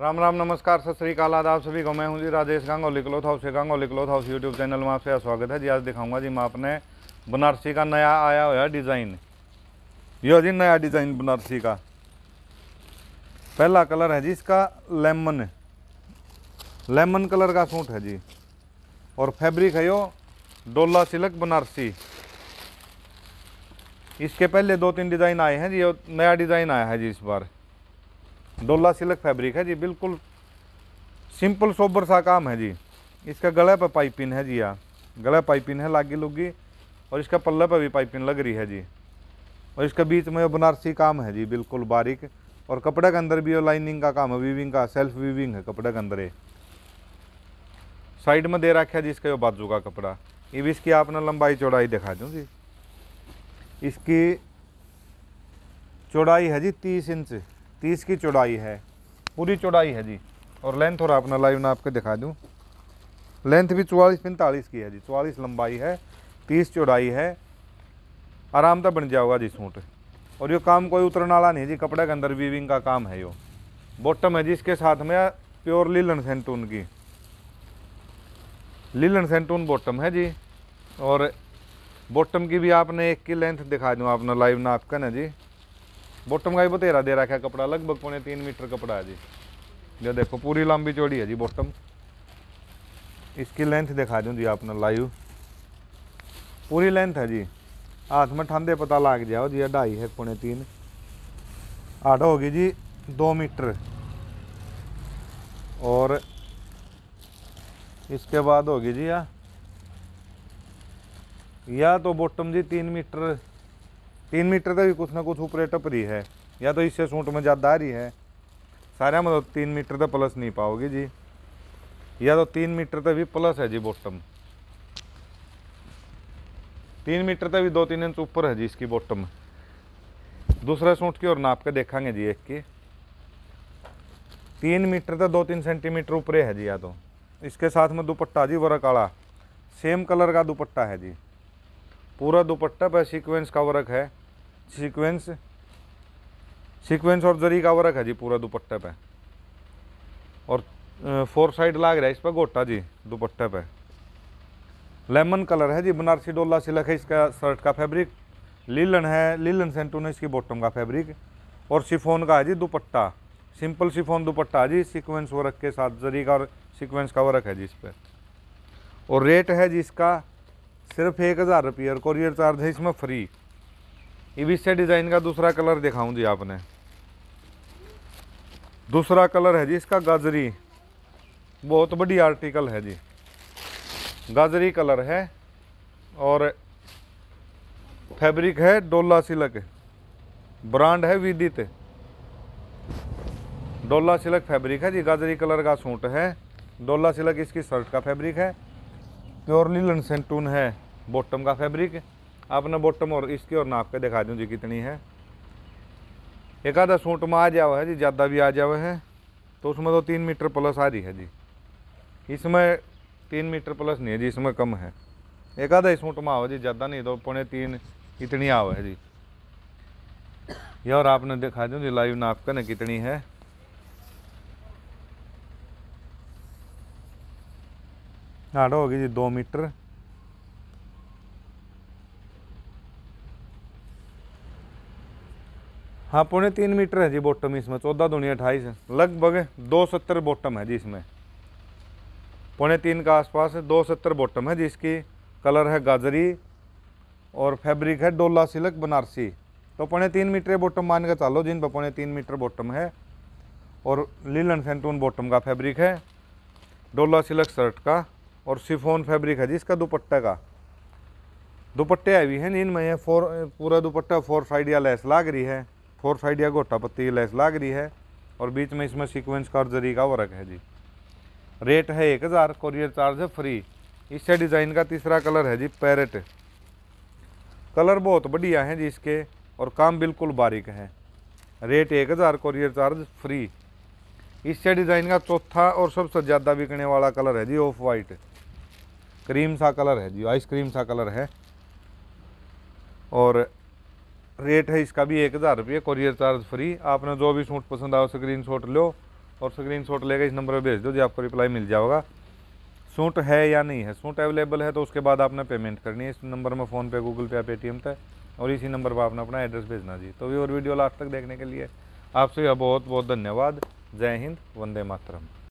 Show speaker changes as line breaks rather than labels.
राम राम नमस्कार सत श्रीकाल आदाब सभी को मैं हूं जी Rajesh Gangoli cloth house Gangoli cloth house YouTube channel में आपसे स्वागत है जी आज दिखाऊंगा जी मैं आपने बनारसी का नया आया हुआ डिज़ाइन यो जी नया डिज़ाइन बनारसी का पहला कलर है जी इसका लेमन लेमन कलर का सूट है जी और फैब्रिक है यो डोला सिलक बनारसी इसके पहले दो तीन डिज़ाइन आए हैं जी और नया डिज़ाइन आया है जी इस बार डोला सिल्क फैब्रिक है जी बिल्कुल सिंपल सोबर सा काम है जी इसका गले पर पाइपिंग है जी यहाँ गले पाइपिंग है लागी लुगी और इसका पल्ले पर भी पाइपिंग लग रही है जी और इसका बीच में बनारसी काम है जी बिल्कुल बारीक और कपड़े के अंदर भी लाइनिंग का काम है वीविंग का सेल्फ वीविंग है कपड़े के अंदर ये साइड में दे रखा है जी इसका बाजू का कपड़ा ये भी इसकी आपने लंबाई चौड़ाई दिखा दूँ जी इसकी चौड़ाई है जी तीस इंच तीस की चौड़ाई है पूरी चौड़ाई है जी और लेंथ और अपना लाइव ना आपको दिखा दूँ लेंथ भी चौवालीस पैंतालीस की है जी चौवालीस लंबाई है तीस चौड़ाई है आराम तो बन जाओगा जी सूट और ये काम कोई उतरने वाला नहीं जी कपड़े के अंदर वीविंग का काम है यो बॉटम है जी इसके साथ में प्योर लीलन सेंटून की लीलन सेंटून बॉटम है जी और बॉटम की भी आपने एक की लेंथ दिखा दूँ आपने लाइव ना आपका ना जी बॉटम का भी बतेरा दे रखा कपड़ा लगभग पौने तीन मीटर कपड़ा है जी जो देखो पूरी लंबी चौड़ी है जी बॉटम इसकी लेंथ दिखा दूँ जी आपने लाइव पूरी लेंथ है जी हाथ में ठंडे पता लाग जाओ जी ढाई है पौने तीन आठ होगी जी दो मीटर और इसके बाद होगी जी या या तो बॉटम जी तीन मीटर तीन मीटर का भी कुछ ना कुछ ऊपर टप रही है या तो इससे सूट में ज़्यादा आ रही है सारा मतलब तो तीन मीटर तक प्लस नहीं पाओगे जी या तो तीन मीटर तक भी प्लस है जी बॉटम तीन मीटर तक भी दो तीन इंच ऊपर है जी इसकी बॉटम दूसरा सूट की और नाप के देखेंगे जी एक की तीन मीटर तक दो तीन सेंटीमीटर ऊपर है जी या तो इसके साथ में दुपट्टा जी वर्क आला सेम कलर का दुपट्टा है जी पूरा दुपट्टा पर सीक्वेंस का वर्क है सीक्वेंस सीक्वेंस और जरी का वर्क है जी पूरा दुपट्टे पे और फोर साइड लाग रहा है इस पर गोटा जी दुपट्टे पे लेमन कलर है जी बनारसी डोला सिलक है इसका शर्ट का फैब्रिक लीलन है लीलन सेंटून है इसकी बॉटम का फैब्रिक और शिफोन का है जी दुपट्टा सिंपल शिफोन दुपट्टा जी सीक्वेंस वर्क के साथ जरी का और सीक्वेंस का वर्क है जी इस पर और रेट है जी इसका सिर्फ एक हज़ार रुपये और कोरियर चार्ज है इसमें फ्री इबिस्या डिज़ाइन का दूसरा कलर दिखाऊं जी आपने दूसरा कलर है जी इसका गाजरी बहुत बड़ी आर्टिकल है जी गाजरी कलर है और फैब्रिक है डोला सिलक ब्रांड है विदित डोला सिलक फैब्रिक है जी गाजरी कलर का सूट है डोला सिलक इसकी शर्ट का फैब्रिक है प्योरली लनसेंटून है बॉटम का फैब्रिक अपना बॉटम और इसकी और नाप के दिखा दूँ जी कितनी है एक आधा सूट में आ जावा है जी ज़्यादा भी आ जावा है तो उसमें तो तीन मीटर प्लस आ रही है जी इसमें तीन मीटर प्लस नहीं है जी इसमें कम है एक आधा सूट में आओ जी ज़्यादा नहीं तो पौने तीन इतनी आओ है जी ये और आपने दिखा दूँ जी लाइव नाप का ना कितनी है आठ होगी जी दो मीटर हाँ पौने तीन मीटर है जी बॉटम इसमें चौदह दूनी अट्ठाईस लगभग दो सत्तर बॉटम है जी इसमें पौने तीन का आसपास दो सत्तर बॉटम है जिसकी कलर है गाजरी और फैब्रिक है डोला सिलक बनारसी तो पौने तीन मीटर बॉटम मान के चालो जिन पर पौने तीन मीटर बॉटम है और लीलन सेंटून बॉटम का फैब्रिक है डोला सिलक शर्ट का और शिफोन फैब्रिक है जिसका दुपट्टे का दुपट्टे हुई हैं इनमें फोर पूरा दुपट्टा फोर साइड या लेस लाग रही है फोर साइड या घोटा पत्ती लैस लाग रही है और बीच में इसमें सीक्वेंस का और जरी का वर्क है जी रेट है एक हज़ार कोरियर चार्ज है फ्री इससे डिज़ाइन का तीसरा कलर है जी पैरेट कलर बहुत बढ़िया है जी इसके और काम बिल्कुल बारीक है रेट एक हज़ार कोरियर चार्ज फ्री इससे डिज़ाइन का चौथा और सबसे ज़्यादा बिकने वाला कलर है जी ऑफ वाइट क्रीम सा कलर है जी आइसक्रीम सा कलर है और रेट है इसका भी एक हज़ार रुपये कोरियर चार्ज फ्री आपने जो भी सूट पसंद आओ स्क्रीन शॉट लो और स्क्रीन शॉट लेकर इस नंबर पर भेज दो जी आपको रिप्लाई मिल जाएगा सूट है या नहीं है सूट अवेलेबल है तो उसके बाद आपने पेमेंट करनी है इस नंबर में फ़ोनपे गूगल पे पेटीएम पे और इसी नंबर पर आपने अपना एड्रेस भेजना जी तो भी और वीडियो लास्ट तक देखने के लिए आपसे बहुत बहुत धन्यवाद जय हिंद वंदे मातरम